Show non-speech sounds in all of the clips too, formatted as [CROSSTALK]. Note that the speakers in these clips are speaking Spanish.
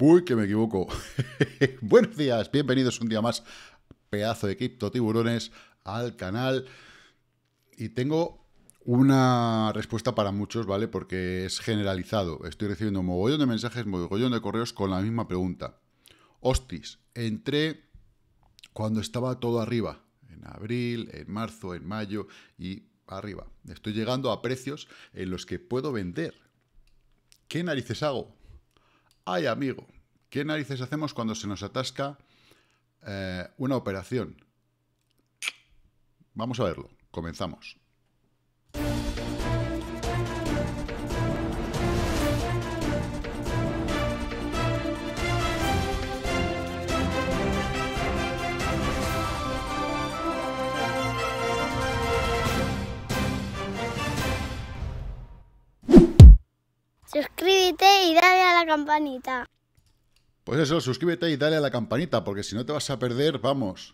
Uy, que me equivoco. [LAUGHS] Buenos días, bienvenidos un día más, pedazo de cripto tiburones, al canal. Y tengo una respuesta para muchos, ¿vale? Porque es generalizado. Estoy recibiendo mogollón de mensajes, mogollón de correos con la misma pregunta. Hostis, entré cuando estaba todo arriba, en abril, en marzo, en mayo y arriba. Estoy llegando a precios en los que puedo vender. ¿Qué narices hago? Ay, amigo, ¿Qué narices hacemos cuando se nos atasca eh, una operación? Vamos a verlo. Comenzamos. Suscríbete y dale a la campanita. Pues eso, suscríbete y dale a la campanita, porque si no te vas a perder, vamos,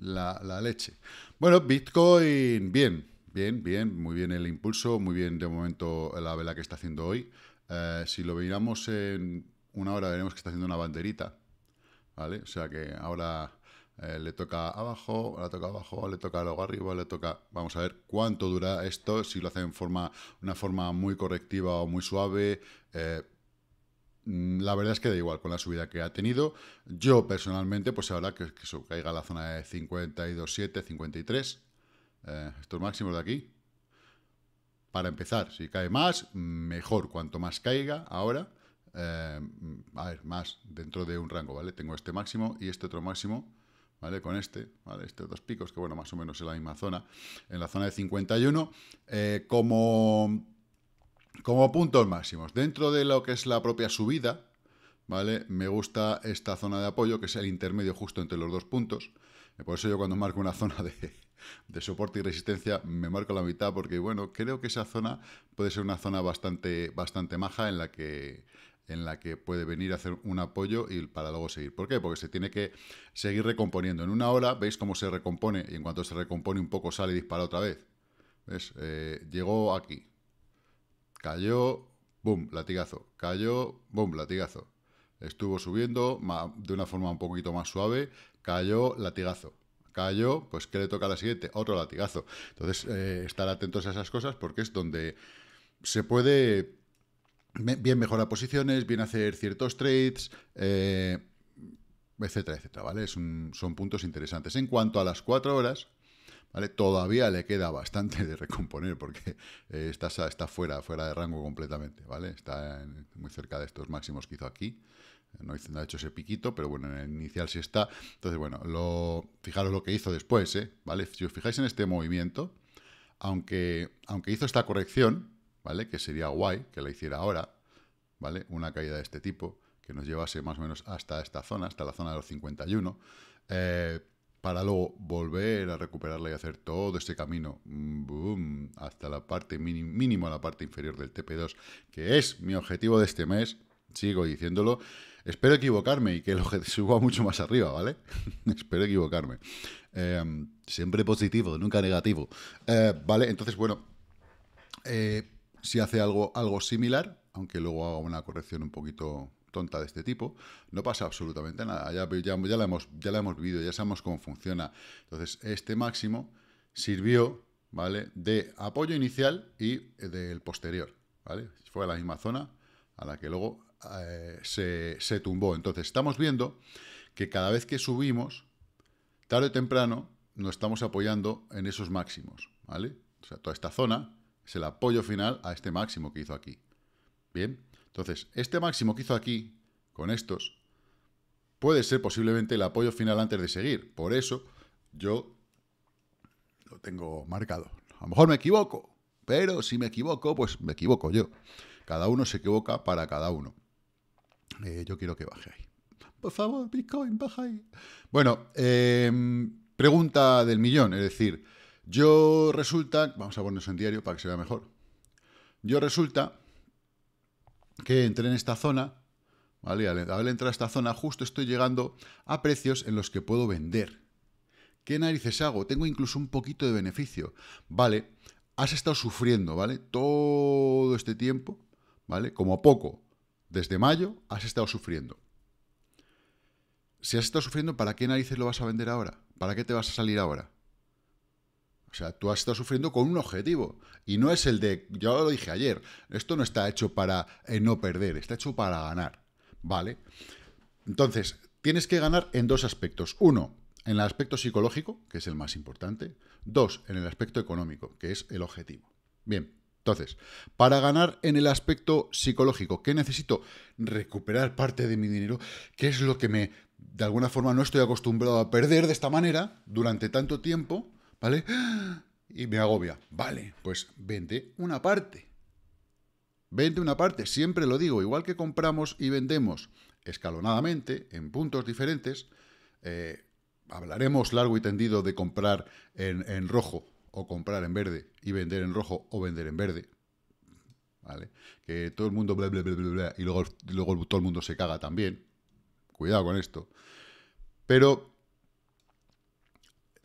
la, leche. Bueno, Bitcoin, bien, bien, bien, muy bien el impulso, muy bien de momento la vela que está haciendo hoy. Eh, si lo miramos en una hora, veremos que está haciendo una banderita, ¿vale? O sea que ahora eh, le toca abajo, le toca abajo, le toca luego arriba, le toca... Vamos a ver cuánto dura esto, si lo hace en forma, una forma muy correctiva o muy suave... Eh, Mm, la verdad es que da igual con la subida que ha tenido. Yo personalmente, pues ahora que, eso caiga la zona de 52,7, 53, eh, estos máximos de aquí. Para empezar, si cae más, mejor. Cuanto más caiga ahora, eh, mm, a ver, más dentro de un rango, ¿vale? Tengo este máximo y este otro máximo, ¿vale? Con este, ¿vale? Estos dos picos, que bueno, más o menos en la misma zona, en la zona de 51. Eh, como como puntos máximos, dentro de lo que es la propia subida, ¿vale? Me gusta esta zona de apoyo, que es el intermedio justo entre los dos puntos. Eh, por eso yo cuando marco una [LAUGHS] zona de, soporte y resistencia me marco la mitad porque, bueno, creo que esa zona puede ser una zona bastante, bastante maja en la que en la que puede venir a hacer un apoyo y para luego seguir. ¿Por qué? Porque se tiene que seguir recomponiendo. En una hora, veis cómo se recompone y en cuanto se recompone un poco sale y dispara otra vez. ¿Ves? Eh, llegó aquí, Cayó, boom, latigazo. Cayó, boom, latigazo. Estuvo subiendo de una forma un poquito más suave. Cayó, latigazo. Cayó, pues ¿qué le toca a la siguiente? Otro latigazo. Entonces, eh, estar atentos a esas cosas porque es donde se puede bien mejorar posiciones, bien hacer ciertos trades, eh, etcétera, etcétera, ¿vale? son puntos interesantes. En cuanto a las cuatro horas, ¿vale? Todavía le queda bastante de recomponer porque eh, está, está fuera, fuera de rango completamente, ¿vale? Está muy cerca de estos máximos que hizo aquí. No, ha hecho ese piquito, pero bueno, en el inicial sí está. Entonces, bueno, lo, fijaros lo que hizo después, ¿eh? ¿Vale? Si os fijáis en este movimiento, aunque, aunque hizo esta corrección, ¿vale? Que sería guay que la hiciera ahora, ¿vale? Una caída de este tipo, que nos llevase más o menos hasta esta zona, hasta la zona de los 51. Eh, para luego volver a recuperarla y hacer todo este camino mm, boom, hasta la parte mínima, la parte inferior del TP2, que es mi objetivo de este mes, sigo diciéndolo. Espero equivocarme y que lo suba mucho más arriba, ¿vale? [LAUGHS] Espero equivocarme. Em, siempre positivo, nunca negativo. Eh, vale, entonces, bueno, eh, si hace algo, algo similar, aunque luego haga una corrección un poquito tonta de este tipo, no pasa absolutamente nada. Ya, ya, la, hemos, ya hemos vivido, ya sabemos cómo funciona. Entonces, este máximo sirvió ¿vale? de apoyo inicial y eh, del posterior. ¿vale? Fue a la misma zona a la que luego eh, se, se tumbó. Entonces, estamos viendo que cada vez que subimos, tarde o temprano, nos estamos apoyando en esos máximos. ¿vale? O sea, toda esta zona es el apoyo final a este máximo que hizo aquí. Bien. Entonces, este máximo que hizo aquí, con estos, puede ser posiblemente el apoyo final antes de seguir. Por eso, yo lo tengo marcado. A lo mejor me equivoco, pero si me equivoco, pues me equivoco yo. Cada uno se equivoca para cada uno. Eh, yo quiero que baje ahí. Por favor, Bitcoin, baja ahí. Bueno, em, pregunta del millón, es decir, yo resulta, vamos a ponernos en diario para que se vea mejor. Yo resulta que entré en esta zona, ¿vale? Al, entrar a esta zona justo estoy llegando a precios en los que puedo vender. ¿Qué narices hago? Tengo incluso un poquito de beneficio. Vale, has estado sufriendo, ¿vale? Todo este tiempo, ¿vale? Como poco, desde mayo, has estado sufriendo. Si has estado sufriendo, ¿para qué narices lo vas a vender ahora? ¿Para qué te vas a salir ahora? O sea, tú has estado sufriendo con un objetivo. Y no es el de, yo lo dije ayer, esto no está hecho para eh, no perder, está hecho para ganar. ¿Vale? Entonces, tienes que ganar en dos aspectos. Uno, en el aspecto psicológico, que es el más importante. Dos, en el aspecto económico, que es el objetivo. Bien, entonces, para ganar en el aspecto psicológico, ¿qué necesito? Recuperar parte de mi dinero, que es lo que me, de alguna forma, no estoy acostumbrado a perder de esta manera durante tanto tiempo ¿Vale? [GASPS] Y me agobia. Vale, pues vende una parte. Vende una parte, siempre lo digo, igual que compramos y vendemos escalonadamente, en puntos diferentes, eh, hablaremos largo y tendido de comprar en, rojo o comprar en verde y vender en rojo o vender en verde. ¿Vale? Que todo el mundo y luego todo el mundo se caga también. Cuidado con esto. Pero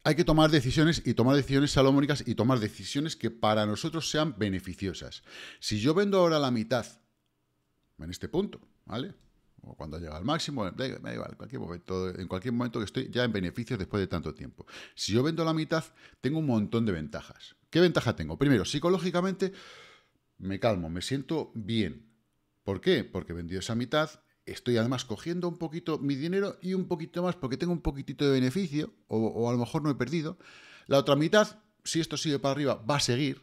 hay que tomar decisiones y tomar decisiones salomónicas y tomar decisiones que para nosotros sean beneficiosas. Si yo vendo ahora la mitad, en este punto, ¿vale? O cuando llega al máximo, en cualquier momento, en cualquier momento que estoy ya en beneficios después de tanto tiempo. Si yo vendo la mitad, tengo un montón de ventajas. ¿Qué ventaja tengo? Primero, psicológicamente me calmo, me siento bien. ¿Por qué? Porque he vendido esa mitad, estoy además cogiendo un poquito mi dinero y un poquito más porque tengo un poquitito de beneficio o, a lo mejor no he perdido. La otra mitad, si esto sigue para arriba, va a seguir.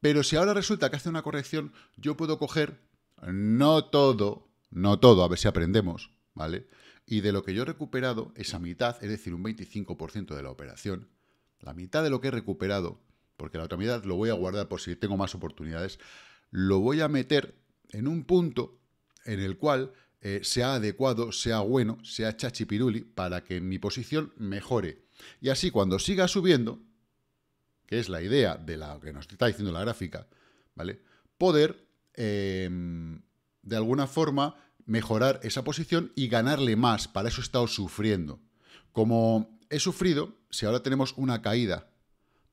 Pero si ahora resulta que hace una corrección, yo puedo coger no todo, no todo, a ver si aprendemos, ¿vale? Y de lo que yo he recuperado, esa mitad, es decir, un 25% de la operación, la mitad de lo que he recuperado, porque la otra mitad lo voy a guardar por si tengo más oportunidades, lo voy a meter en un punto en el cual eh, sea adecuado, sea bueno, sea chachipiruli, para que mi posición mejore. Y así cuando siga subiendo, que es la idea de lo que nos está diciendo la gráfica, ¿vale? Poder, em, de alguna forma, mejorar esa posición y ganarle más. Para eso he estado sufriendo. Como he sufrido, si ahora tenemos una caída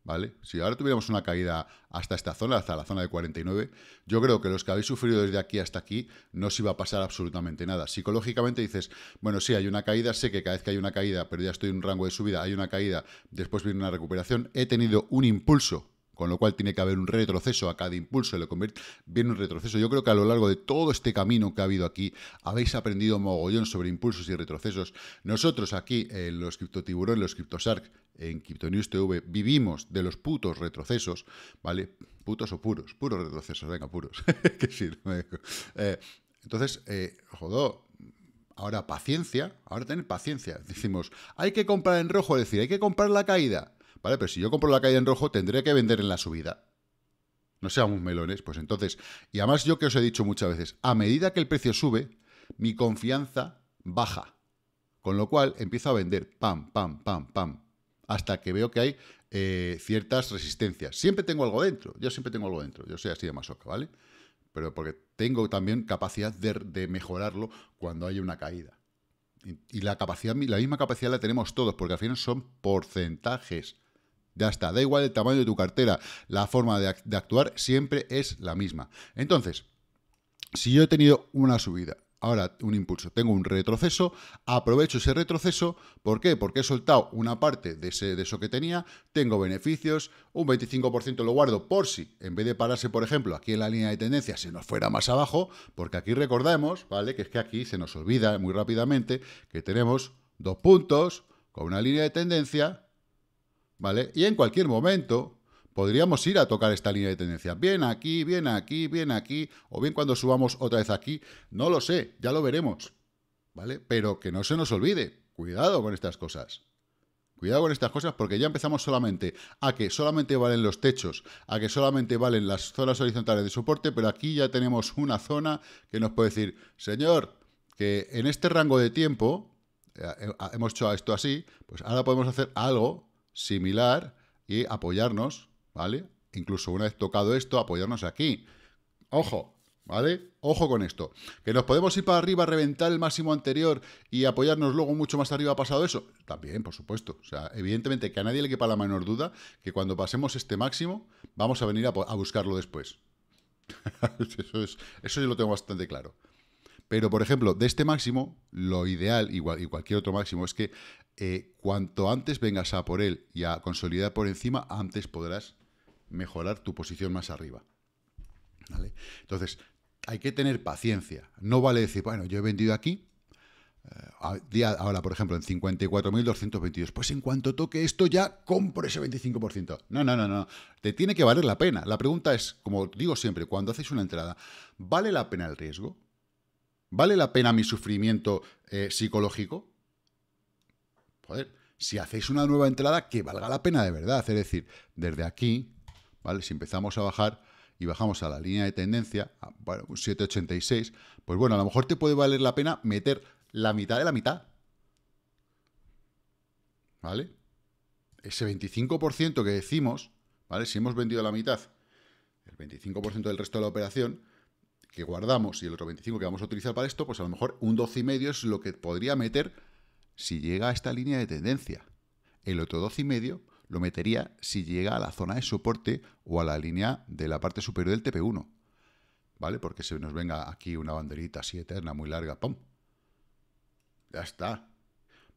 ¿vale? Si ahora tuviéramos una caída hasta esta zona, hasta la zona de 49, yo creo que los que habéis sufrido desde aquí hasta aquí no os iba a pasar absolutamente nada. Psicológicamente dices, bueno, sí, hay una caída, sé que cada vez que hay una caída, pero ya estoy en un rango de subida, hay una caída, después viene una recuperación, he tenido un impulso, con lo cual tiene que haber un retroceso a cada impulso, lo convierte, viene un retroceso. Yo creo que a lo largo de todo este camino que ha habido aquí, habéis aprendido mogollón sobre impulsos y retrocesos. Nosotros aquí, en los en los criptosark en usted TV vivimos de los putos retrocesos, ¿vale? Putos o puros, puros retrocesos, venga, puros. [LAUGHS] Eh, entonces, eh, jodó, ahora paciencia, ahora tener paciencia. Decimos, hay que comprar en rojo, es decir, hay que comprar la caída. Vale, pero si yo compro la caída en rojo, tendré que vender en la subida. No seamos melones, pues entonces, y además yo que os he dicho muchas veces, a medida que el precio sube, mi confianza baja. Con lo cual empiezo a vender, pam, pam, pam, pam hasta que veo que hay eh, ciertas resistencias. Siempre tengo algo dentro, yo siempre tengo algo dentro, yo soy así de masoca, ¿vale? Pero porque tengo también capacidad de, mejorarlo cuando hay una caída. Y, la capacidad, la misma capacidad la tenemos todos, porque al final son porcentajes. Ya está, da igual el tamaño de tu cartera, la forma de actuar siempre es la misma. Entonces, si yo he tenido una subida ahora un impulso, tengo un retroceso, aprovecho ese retroceso, ¿por qué? Porque he soltado una parte de, ese, de eso que tenía, tengo beneficios, un 25% lo guardo por si, en vez de pararse, por ejemplo, aquí en la línea de tendencia, se nos fuera más abajo, porque aquí recordemos, ¿vale? Que es que aquí se nos olvida muy rápidamente que tenemos dos puntos con una línea de tendencia, ¿vale? Y en cualquier momento, podríamos ir a tocar esta línea de tendencia. Bien aquí, bien aquí, bien aquí, o bien cuando subamos otra vez aquí. No lo sé, ya lo veremos. ¿Vale? Pero que no se nos olvide. Cuidado con estas cosas. Cuidado con estas cosas porque ya empezamos solamente a que solamente valen los techos, a que solamente valen las zonas horizontales de soporte, pero aquí ya tenemos una zona que nos puede decir, señor, que en este rango de tiempo, eh, eh, hemos hecho esto así, pues ahora podemos hacer algo similar y apoyarnos ¿vale? Incluso una vez tocado esto, apoyarnos aquí. Ojo, ¿vale? Ojo con esto. Que nos podemos ir para arriba, reventar el máximo anterior y apoyarnos luego mucho más arriba pasado eso. También, por supuesto. O sea, evidentemente que a nadie le quepa la menor duda que cuando pasemos este máximo vamos a venir a, buscarlo después. [LAUGHS] eso, yo lo tengo bastante claro. Pero, por ejemplo, de este máximo, lo ideal, igual, y cualquier otro máximo, es que eh, cuanto antes vengas a por él y a consolidar por encima, antes podrás mejorar tu posición más arriba. ¿Vale? Entonces, hay que tener paciencia. No vale decir, bueno, yo he vendido aquí, eh, ahora, por ejemplo, en 54.222, pues en cuanto toque esto ya compro ese 25%. No, no, no, no. Te tiene que valer la pena. La pregunta es, como digo siempre, cuando hacéis una entrada, ¿vale la pena el riesgo? ¿Vale la pena mi sufrimiento eh, psicológico? Joder, si hacéis una nueva entrada que valga la pena de verdad. Es decir, desde aquí ¿vale? Si empezamos a bajar y bajamos a la línea de tendencia, a, bueno, un 7,86, pues bueno, a lo mejor te puede valer la pena meter la mitad de la mitad. ¿Vale? Ese 25% que decimos, ¿vale? Si hemos vendido la mitad, el 25% del resto de la operación, que guardamos y el otro 25 que vamos a utilizar para esto, pues a lo mejor un 12,5 es lo que podría meter si llega a esta línea de tendencia. El otro 12,5 lo metería si llega a la zona de soporte o a la línea de la parte superior del TP1. ¿Vale? Porque se nos venga aquí una banderita así eterna, muy larga, ¡pum! Ya está.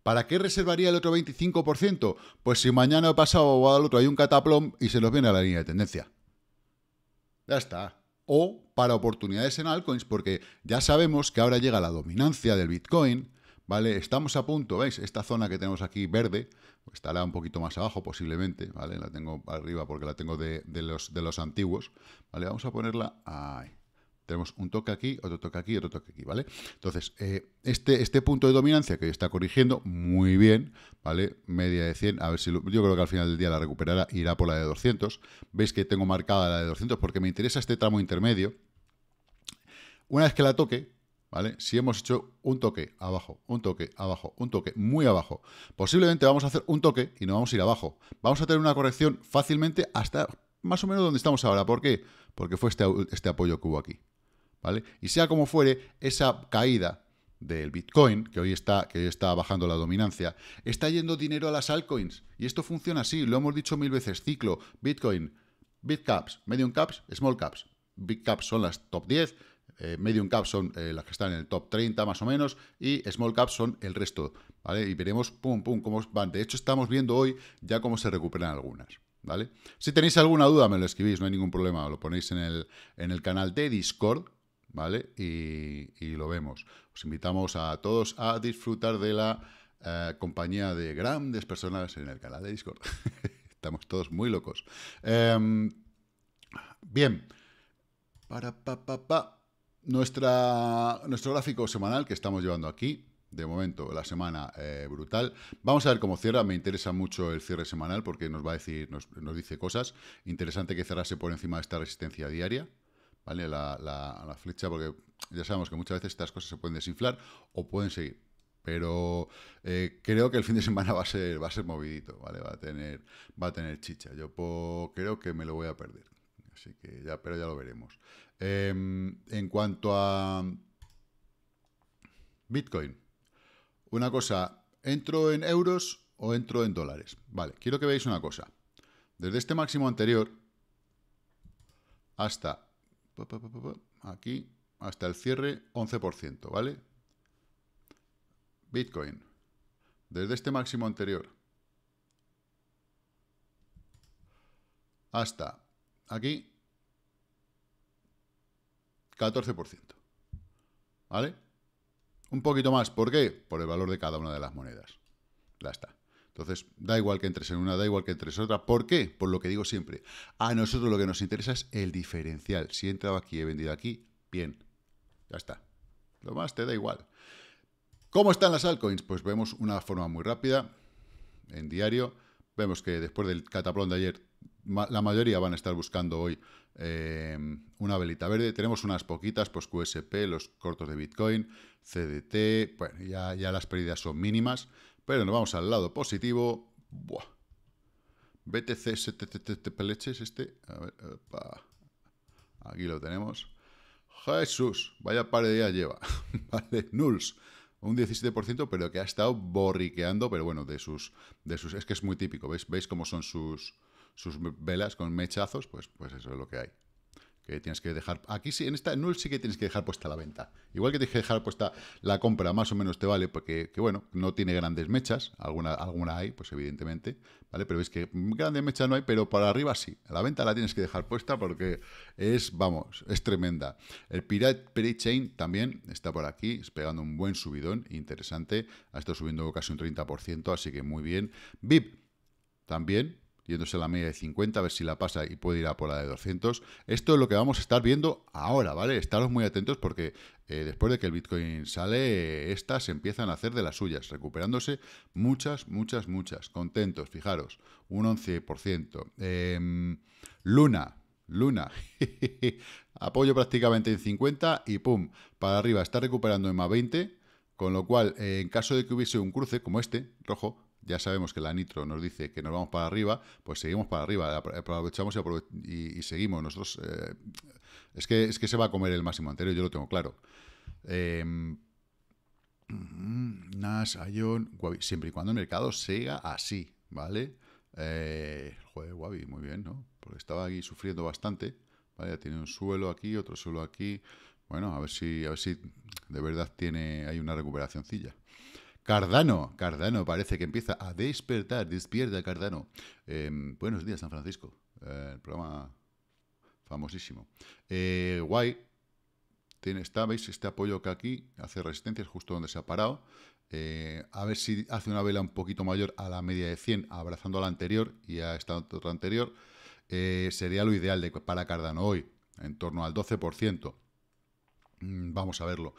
¿Para qué reservaría el otro 25%? Pues si mañana o pasado o al otro hay un cataplom y se nos viene a la línea de tendencia. Ya está. O para oportunidades en altcoins, porque ya sabemos que ahora llega la dominancia del Bitcoin, ¿vale? Estamos a punto, ¿veis? Esta zona que tenemos aquí verde, pues estará un poquito más abajo posiblemente, ¿vale? La tengo arriba porque la tengo de, los, de los antiguos, ¿vale? Vamos a ponerla ahí. Tenemos un toque aquí, otro toque aquí, otro toque aquí, ¿vale? Entonces, eh, este, este punto de dominancia que está corrigiendo, muy bien, ¿vale? Media de 100, a ver si yo creo que al final del día la recuperará, irá por la de 200. Veis que tengo marcada la de 200 porque me interesa este tramo intermedio. Una vez que la toque, ¿vale? Si hemos hecho un toque abajo, un toque abajo, un toque muy abajo, posiblemente vamos a hacer un toque y no vamos a ir abajo. Vamos a tener una corrección fácilmente hasta más o menos donde estamos ahora. ¿Por qué? Porque fue este, este apoyo que hubo aquí, ¿vale? Y sea como fuere, esa caída del Bitcoin, que hoy, está, que está bajando la dominancia, está yendo dinero a las altcoins. Y esto funciona así, lo hemos dicho mil veces, ciclo, Bitcoin, Bitcaps, Medium Caps, Small Caps. Big Caps son las top 10, eh, medium cap son eh, las que están en el top 30 más o menos y small cap son el resto, ¿vale? Y veremos, pum, pum, cómo van. De hecho, estamos viendo hoy ya cómo se recuperan algunas. ¿Vale? Si tenéis alguna duda, me lo escribís, no hay ningún problema. Lo ponéis en el, en el canal de Discord, ¿vale? Y, lo vemos. Os invitamos a todos a disfrutar de la eh, compañía de grandes personas en el canal de Discord. [LAUGHS] Estamos todos muy locos. Em, bien. Para, pa, pa, pa nuestro gráfico semanal que estamos llevando aquí, de momento, la semana eh, brutal. Vamos a ver cómo cierra. Me interesa mucho el cierre semanal porque nos va a decir, nos, nos dice cosas. Interesante que cerrase por encima de esta resistencia diaria, ¿vale? La, la, flecha, porque ya sabemos que muchas veces estas cosas se pueden desinflar o pueden seguir. Pero eh, creo que el fin de semana va a ser, va a ser movidito, ¿vale? Va a tener, va a tener chicha. Yo creo que me lo voy a perder. Así que ya, pero ya lo veremos. Em, en cuanto a Bitcoin, una cosa, ¿entro en euros o entro en dólares? Vale, quiero que veáis una cosa. Desde este máximo anterior hasta aquí, hasta el cierre, 11%, ¿vale? Bitcoin, desde este máximo anterior hasta aquí 14%. ¿Vale? Un poquito más. ¿Por qué? Por el valor de cada una de las monedas. Ya está. Entonces, da igual que entres en una, da igual que entres en otra. ¿Por qué? Por lo que digo siempre. A nosotros lo que nos interesa es el diferencial. Si he entrado aquí y he vendido aquí, bien. Ya está. Lo más te da igual. ¿Cómo están las altcoins? Pues vemos una forma muy rápida en diario Vemos que después del cataplón de ayer, la mayoría van a estar buscando hoy eh, una velita verde. Tenemos unas poquitas, pues QSP, los cortos de Bitcoin, CDT, bueno, ya, ya las pérdidas son mínimas, pero nos vamos al lado positivo. Buah. BTC, peleches este, a ver, aquí lo tenemos. Jesús, vaya par de días lleva. [LAUGHS] vale, nuls un 17%, pero que ha estado borriqueando, pero bueno, de sus, de sus es que es muy típico, ¿veis? ¿Veis cómo son sus, sus velas con mechazos? Pues, pues eso es lo que hay que tienes que dejar. Aquí sí, en esta null sí que tienes que dejar puesta la venta. Igual que tienes que dejar puesta la compra, más o menos te vale, porque bueno, no tiene grandes mechas. Alguna, alguna hay, pues evidentemente, ¿vale? Pero es que grandes mechas no hay, pero para arriba sí. La venta la tienes que dejar puesta porque es, vamos, es tremenda. El Pirate Pre-Chain también está por aquí, es pegando un buen subidón, interesante. Ha estado subiendo casi un 30%, así que muy bien. VIP también, yéndose a la media de 50, a ver si la pasa y puede ir a por la de 200. Esto es lo que vamos a estar viendo ahora, ¿vale? Estaros muy atentos porque eh, después de que el Bitcoin sale, eh, estas empiezan a hacer de las suyas, recuperándose muchas, muchas, muchas. Contentos, fijaros, un 11%. Em, Luna, Luna, [LAUGHS] apoyo prácticamente en 50 y pum, para arriba, está recuperando en más 20, con lo cual, eh, en caso de que hubiese un cruce como este, rojo, ya sabemos que la nitro nos dice que nos vamos para arriba, pues seguimos para arriba, aprovechamos y, seguimos. Nosotros eh, es, que, es que se va a comer el máximo anterior, yo lo tengo claro. Em, mm, NAS, Ion, Guavi. siempre y cuando el mercado siga así, ¿vale? Eh, joder, Guavi, muy bien, ¿no? Porque estaba aquí sufriendo bastante, ¿vale? tiene un suelo aquí, otro suelo aquí. Bueno, a ver si, a ver si de verdad tiene, hay una recuperacióncilla. Cardano, Cardano parece que empieza a despertar, despierta Cardano. Em, buenos días, San Francisco. Eh, el programa famosísimo. Eh, guay, tiene, está, veis este apoyo que aquí hace resistencia, es justo donde se ha parado. Eh, a ver si hace una vela un poquito mayor a la media de 100, abrazando a la anterior y a esta otra anterior. sería lo ideal para Cardano hoy, en torno al 12%. Mm, vamos a verlo.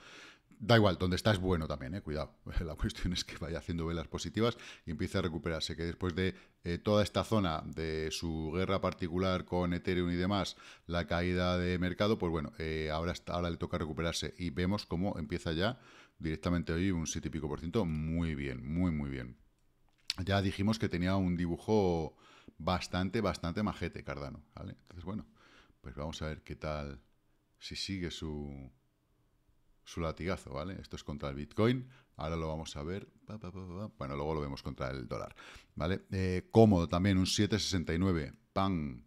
Da igual, donde está es bueno también, eh, cuidado. [LAUGHS] La cuestión es que vaya haciendo velas positivas y empiece a recuperarse, que después de eh, toda esta zona de su guerra particular con Ethereum y demás, la caída de mercado, pues bueno, eh, ahora, ahora le toca recuperarse y vemos cómo empieza ya directamente hoy un 7 y pico por ciento, muy bien, muy, muy bien. Ya dijimos que tenía un dibujo bastante, bastante majete Cardano, ¿vale? Entonces, bueno, pues vamos a ver qué tal, si sigue su su latigazo, ¿vale? Esto es contra el Bitcoin, ahora lo vamos a ver, bueno, luego lo vemos contra el dólar, ¿vale? Eh, cómodo también, un 7,69, ¡pam!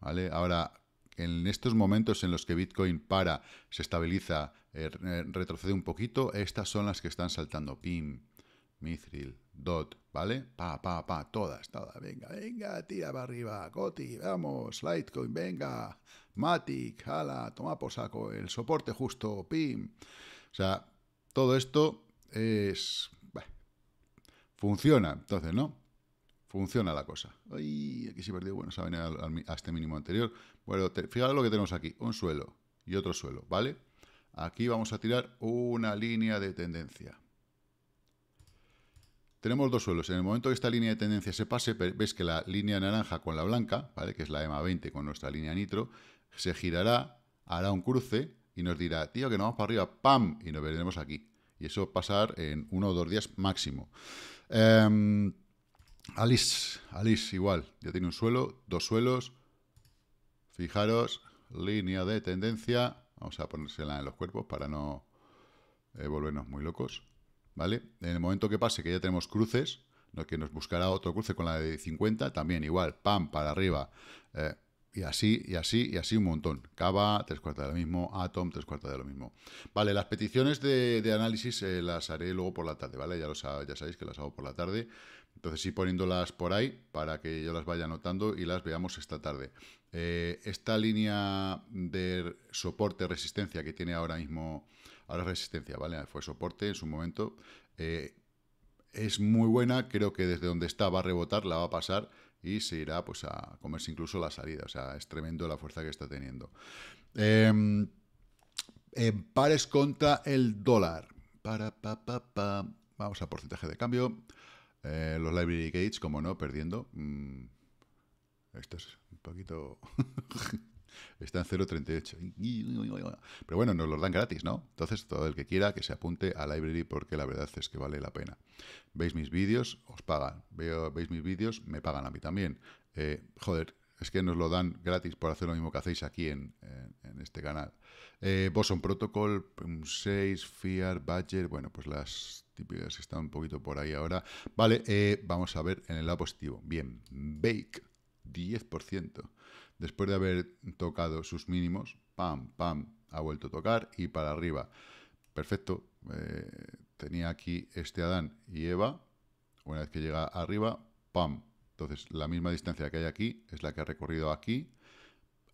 ¿Vale? Ahora, en estos momentos en los que Bitcoin para, se estabiliza, eh, retrocede un poquito, estas son las que están saltando, ¡pim! Mithril, Dot, ¿vale? Pa, pa, pa, todas, todas. Venga, venga, tía, para arriba. Coti, vamos, Litecoin, venga. Matic, hala, toma por saco. El soporte justo, pim. O sea, todo esto es... funciona, entonces, ¿no? Funciona la cosa. Ay, aquí sí perdió, Bueno, se ha venido a, este mínimo anterior. Bueno, fíjate lo que tenemos aquí. Un suelo y otro suelo, ¿vale? Aquí vamos a tirar una línea de tendencia. Tenemos dos suelos. En el momento que esta línea de tendencia se pase, ves que la línea naranja con la blanca, ¿vale? que es la EMA 20 con nuestra línea nitro, se girará, hará un cruce y nos dirá, tío, que nos vamos para arriba, ¡pam! Y nos veremos aquí. Y eso pasar en uno o dos días máximo. Em, Alice, Alice, igual. Ya tiene un suelo, dos suelos. Fijaros, línea de tendencia. Vamos a ponérsela en los cuerpos para no eh, volvernos muy locos. ¿vale? En el momento que pase que ya tenemos cruces, lo que nos buscará otro cruce con la de 50, también igual, pam, para arriba, eh, y así, y así, y así un montón. Cava, tres cuartas de lo mismo, Atom, tres cuartas de lo mismo. Vale, las peticiones de, análisis eh, las haré luego por la tarde, ¿vale? Ya, ya sabéis que las hago por la tarde. Entonces, sí poniéndolas por ahí para que yo las vaya anotando y las veamos esta tarde. Eh, esta línea de soporte-resistencia que tiene ahora mismo ahora resistencia, ¿vale? Fue soporte en su momento. Eh, es muy buena, creo que desde donde está va a rebotar, la va a pasar y se irá pues, a comerse incluso la salida. O sea, es tremendo la fuerza que está teniendo. Em, pares contra el dólar. Vamos a porcentaje de cambio. Eh, los library gates, como no, perdiendo. Mm, Esto es un poquito... [LAUGHS] Está en 0.38. Pero bueno, nos los dan gratis, ¿no? Entonces, todo el que quiera que se apunte a Library porque la verdad es que vale la pena. Veis mis vídeos, os pagan. Veo, veis mis vídeos, me pagan a mí también. Eh, joder, es que nos lo dan gratis por hacer lo mismo que hacéis aquí en, en, este canal. Eh, Boson Protocol, 6, Fiat, Badger, bueno, pues las típicas están un poquito por ahí ahora. Vale, eh, vamos a ver en el lado positivo. Bien, Bake, 10% después de haber tocado sus mínimos, pam, pam, ha vuelto a tocar y para arriba. Perfecto. Eh, tenía aquí este Adán y Eva. Una vez que llega arriba, pam. Entonces, la misma distancia que hay aquí es la que ha recorrido aquí.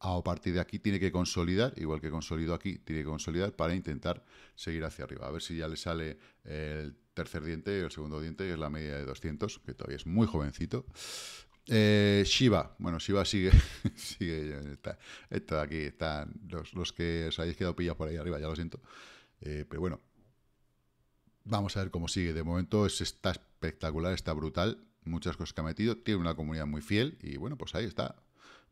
A partir de aquí tiene que consolidar, igual que consolido aquí, tiene que consolidar para intentar seguir hacia arriba. A ver si ya le sale el tercer diente, el segundo diente, que es la media de 200, que todavía es muy jovencito. Eh, Shiva, bueno, Shiva sigue, [LAUGHS] sigue está, aquí, están los, que os habéis quedado pillados por ahí arriba, ya lo siento. Eh, pero bueno, vamos a ver cómo sigue. De momento está espectacular, está brutal, muchas cosas que ha metido, tiene una comunidad muy fiel y bueno, pues ahí está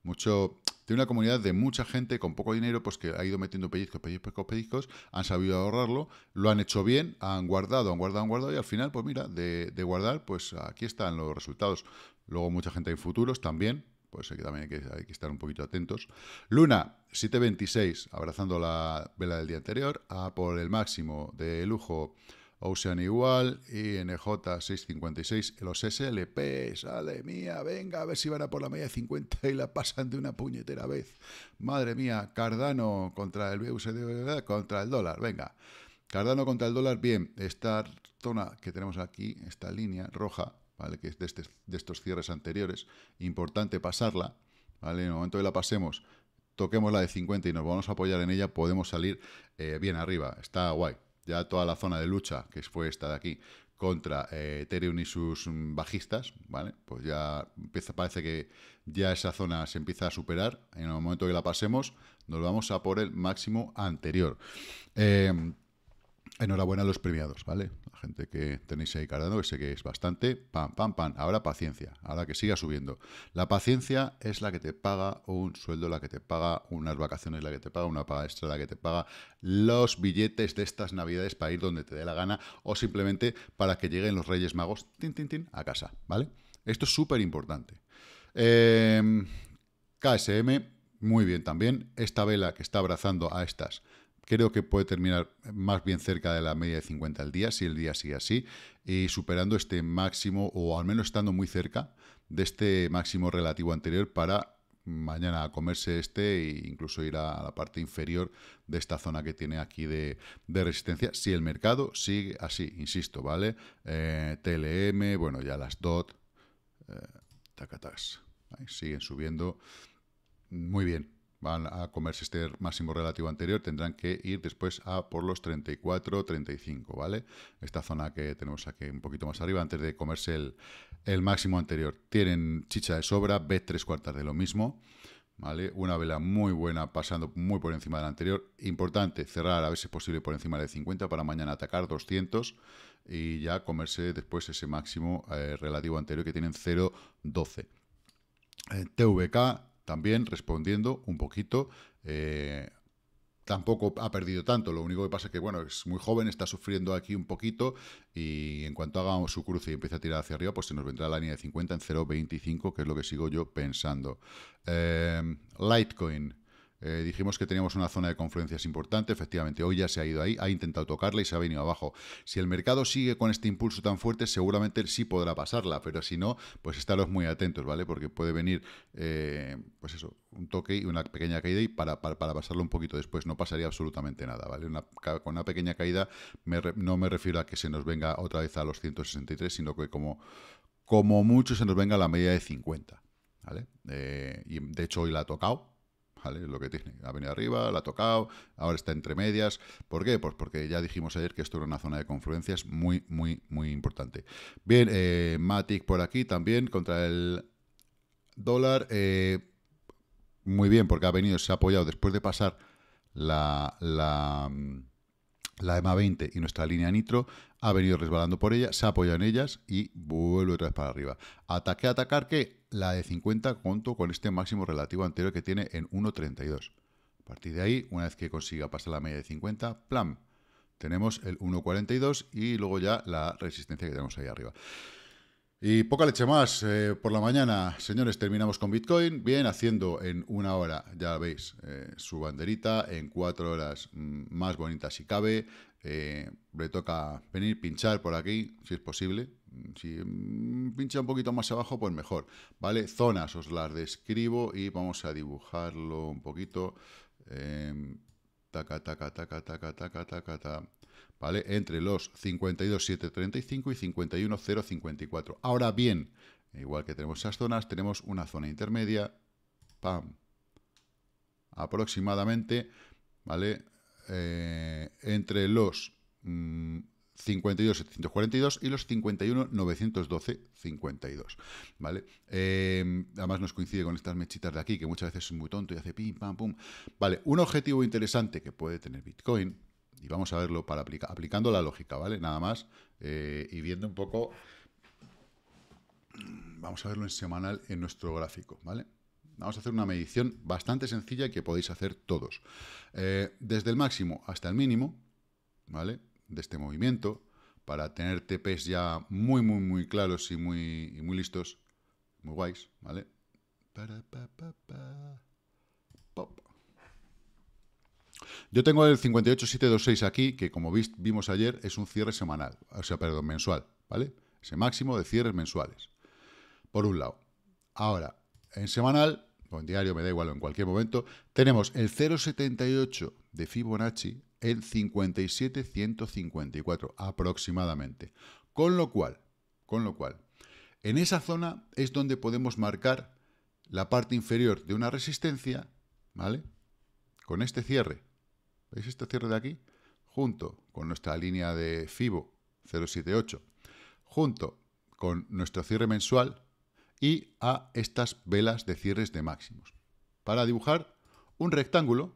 mucho tiene una comunidad de mucha gente con poco dinero, pues que ha ido metiendo pellizcos, pellizcos, pellizcos, han sabido ahorrarlo, lo han hecho bien, han guardado, han guardado, han guardado, y al final, pues mira, de, guardar, pues aquí están los resultados. Luego mucha gente en futuros también, pues que también hay que, hay que, estar un poquito atentos. Luna, 7.26, abrazando la vela del día anterior, a por el máximo de lujo Ocean igual, y nj 656, los SLP, sale mía! Venga, a ver si van a por la media 50 y la pasan de una puñetera vez. Madre mía, Cardano contra el BUSD, contra el dólar, venga. Cardano contra el dólar, bien, esta zona que tenemos aquí, esta línea roja, ¿vale? Que es de, este, estos cierres anteriores, importante pasarla, ¿vale? En el momento que la pasemos, toquemos la de 50 y nos vamos a apoyar en ella, podemos salir eh, bien arriba, está guay ya toda la zona de lucha, que fue esta de aquí, contra Ethereum eh, y sus mm, bajistas, ¿vale? Pues ya empieza, parece que ya esa zona se empieza a superar. En el momento que la pasemos, nos vamos a por el máximo anterior. Eh, Enhorabuena a los premiados, ¿vale? La gente que tenéis ahí cargando, que sé que es bastante. Pam, pam, pam. Ahora paciencia. Ahora que siga subiendo. La paciencia es la que te paga un sueldo, la que te paga unas vacaciones, la que te paga una paga extra, la que te paga los billetes de estas navidades para ir donde te dé la gana o simplemente para que lleguen los Reyes Magos tin, tin, a casa, ¿vale? Esto es súper importante. KSM, em, muy bien también. Esta vela que está abrazando a estas Creo que puede terminar más bien cerca de la media de 50 al día, si el día sigue así, y superando este máximo, o al menos estando muy cerca de este máximo relativo anterior para mañana comerse este e incluso ir a, la parte inferior de esta zona que tiene aquí de, resistencia, si el mercado sigue así, insisto, ¿vale? Eh, TLM, bueno, ya las DOT, eh, siguen subiendo. Muy bien, van a comerse este máximo relativo anterior, tendrán que ir después a por los 34, 35, ¿vale? Esta zona que tenemos aquí un poquito más arriba, antes de comerse el, máximo anterior. Tienen chicha de sobra, B tres cuartas de lo mismo, ¿vale? Una vela muy buena, pasando muy por encima del anterior. Importante, cerrar a ver si es posible por encima de 50 para mañana atacar 200 y ya comerse después ese máximo eh, relativo anterior que tienen 0,12. 12 TVK también respondiendo un poquito. Eh, tampoco ha perdido tanto, lo único que pasa es que, bueno, es muy joven, está sufriendo aquí un poquito y en cuanto hagamos su cruce y empiece a tirar hacia arriba, pues se nos vendrá la línea de 50 en 0.25, que es lo que sigo yo pensando. Eh, Litecoin. Eh, dijimos que teníamos una zona de confluencias importante, efectivamente hoy ya se ha ido ahí, ha intentado tocarla y se ha venido abajo. Si el mercado sigue con este impulso tan fuerte, seguramente sí podrá pasarla, pero si no, pues estaros muy atentos, ¿vale? Porque puede venir, eh, pues eso, un toque y una pequeña caída y para, para, pasarlo un poquito después no pasaría absolutamente nada, ¿vale? con una pequeña caída no me refiero a que se nos venga otra vez a los 163, sino que como, como mucho se nos venga a la media de 50, ¿vale? Eh, y de hecho hoy la ha tocado, lo que tiene. Ha venido arriba, la ha tocado, ahora está entre medias. ¿Por qué? Pues porque ya dijimos ayer que esto era una zona de confluencias muy, muy, muy importante. Bien, eh, Matic por aquí también contra el dólar. Eh, muy bien, porque ha venido, se ha apoyado después de pasar la mm, la EMA 20 y nuestra línea nitro ha venido resbalando por ella, se ha apoyado en ellas y vuelve otra vez para arriba. Ataque a atacar que la de 50 junto con este máximo relativo anterior que tiene en 1.32. A partir de ahí, una vez que consiga pasar la media de 50, ¡plam! tenemos el 1.42 y luego ya la resistencia que tenemos ahí arriba. Y poca leche más eh, por la mañana, señores. Terminamos con Bitcoin. Bien, haciendo en una hora, ya veis, eh, su banderita. En cuatro horas mm, más bonita si cabe. Eh, le toca venir, pinchar por aquí, si es posible. Mm, si mm, pincha un poquito más abajo, pues mejor. ¿Vale? Zonas, os las describo y vamos a dibujarlo un poquito. Em, taca, taca, taca, taca, taca, taca, taca. ¿vale? Entre los 52,735 y 51,054. Ahora bien, igual que tenemos esas zonas, tenemos una zona intermedia, pam, aproximadamente, ¿vale? Eh, entre los 52.742 mm, y los 51.912.52, ¿vale? Em, además nos coincide con estas mechitas de aquí, que muchas veces es muy tonto y hace pim, pam, pum. Vale, un objetivo interesante que puede tener Bitcoin, y vamos a verlo para aplicando la lógica, ¿vale? Nada más, eh, y viendo un poco, vamos a verlo en semanal en nuestro gráfico, ¿vale? Vamos a hacer una medición bastante sencilla que podéis hacer todos. Eh, desde el máximo hasta el mínimo, ¿vale? De este movimiento, para tener TPs ya muy, muy, muy claros y muy, muy listos, muy guays, ¿vale? Pop. Yo tengo el 58726 aquí, que como vimos ayer, es un cierre semanal, o sea, perdón, mensual, ¿vale? Ese máximo de cierres mensuales, por un lado. Ahora, en semanal, o en diario, me da igual, en cualquier momento, tenemos el 0,78 de Fibonacci en 57,154 aproximadamente. Con lo cual, con lo cual, en esa zona es donde podemos marcar la parte inferior de una resistencia, ¿vale? Con este cierre es este cierre de aquí? Junto con nuestra línea de FIBO 078, junto con nuestro cierre mensual y a estas velas de cierres de máximos. Para dibujar un rectángulo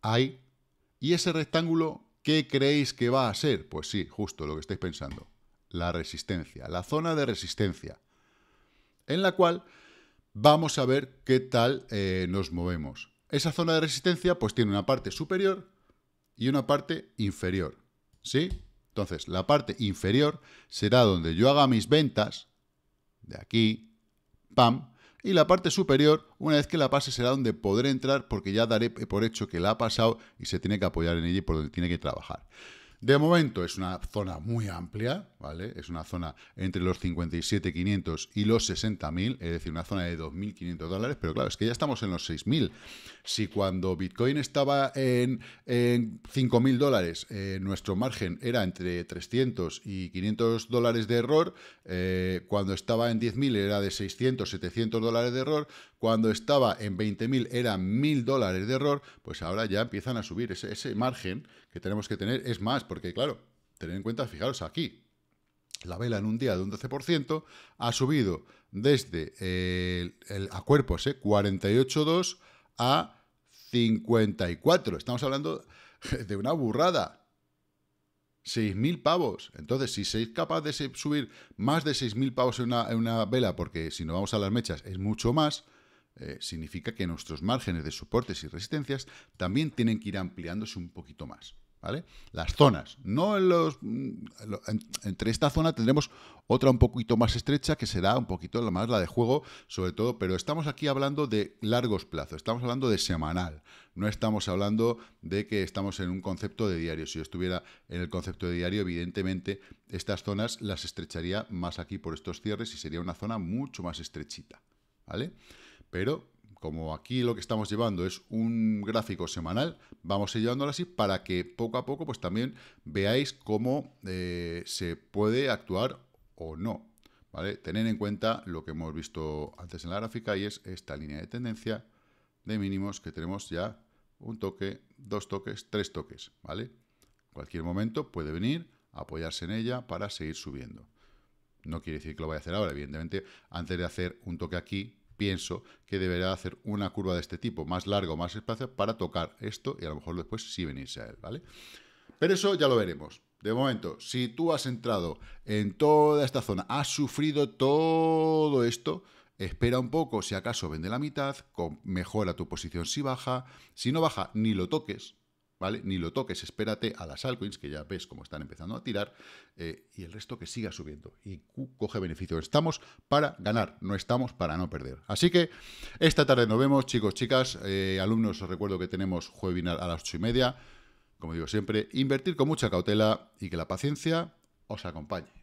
ahí. ¿Y ese rectángulo qué creéis que va a ser? Pues sí, justo lo que estáis pensando. La resistencia, la zona de resistencia, en la cual vamos a ver qué tal eh, nos movemos. Esa zona de resistencia pues tiene una parte superior y una parte inferior, ¿sí? Entonces, la parte inferior será donde yo haga mis ventas, de aquí, pam, y la parte superior, una vez que la pase, será donde podré entrar porque ya daré por hecho que la ha pasado y se tiene que apoyar en ella y por donde tiene que trabajar. De momento es una zona muy amplia, ¿vale? Es una zona entre los 57.500 y los 60.000, es decir, una zona de 2.500 dólares, pero claro, es que ya estamos en los 6.000. Si cuando Bitcoin estaba en, 5.000 dólares, eh, nuestro margen era entre 300 y 500 dólares de error, eh, cuando estaba en 10.000 era de 600, 700 dólares de error, cuando estaba en 20.000 era 1.000 dólares de error, pues ahora ya empiezan a subir. Ese, margen que tenemos que tener es más, porque claro, tened en cuenta, fijaros aquí, la vela en un día de un 12%, ha subido desde el, a cuerpos eh, 48.2 a 54. Estamos hablando de una burrada. 6.000 pavos. Entonces, si seis capaz de subir más de 6.000 pavos en una, en una vela, porque si no vamos a las mechas es mucho más, eh, significa que nuestros márgenes de soportes y resistencias también tienen que ir ampliándose un poquito más. ¿Vale? Las zonas. No en los. Mm, entre esta zona tendremos otra un poquito más estrecha que será un poquito más la de juego, sobre todo, pero estamos aquí hablando de largos plazos, estamos hablando de semanal, no estamos hablando de que estamos en un concepto de diario. Si yo estuviera en el concepto de diario, evidentemente estas zonas las estrecharía más aquí por estos cierres y sería una zona mucho más estrechita, ¿vale? Pero como aquí lo que estamos llevando es un gráfico semanal, vamos a ir llevándolo así para que poco a poco pues también veáis cómo eh, se puede actuar o no. ¿vale? Tener en cuenta lo que hemos visto antes en la gráfica y es esta línea de tendencia de mínimos que tenemos ya un toque, dos toques, tres toques. ¿vale? Cualquier momento puede venir, a apoyarse en ella para seguir subiendo. No quiere decir que lo vaya a hacer ahora, evidentemente, antes de hacer un toque aquí, pienso que deberá hacer una curva de este tipo, más larga o más espacio, para tocar esto y a lo mejor después sí venirse a él, ¿vale? Pero eso ya lo veremos. De momento, si tú has entrado en toda esta zona, has sufrido todo esto, espera un poco, si acaso vende la mitad, mejora tu posición si baja, si no baja, ni lo toques, ¿vale? Ni lo toques, espérate a las altcoins, que ya ves cómo están empezando a tirar, eh, y el resto que siga subiendo y coge beneficio. Estamos para ganar, no estamos para no perder. Así que esta tarde nos vemos, chicos, chicas, eh, alumnos, os recuerdo que tenemos webinar a las ocho y media. Como digo siempre, invertir con mucha cautela y que la paciencia os acompañe.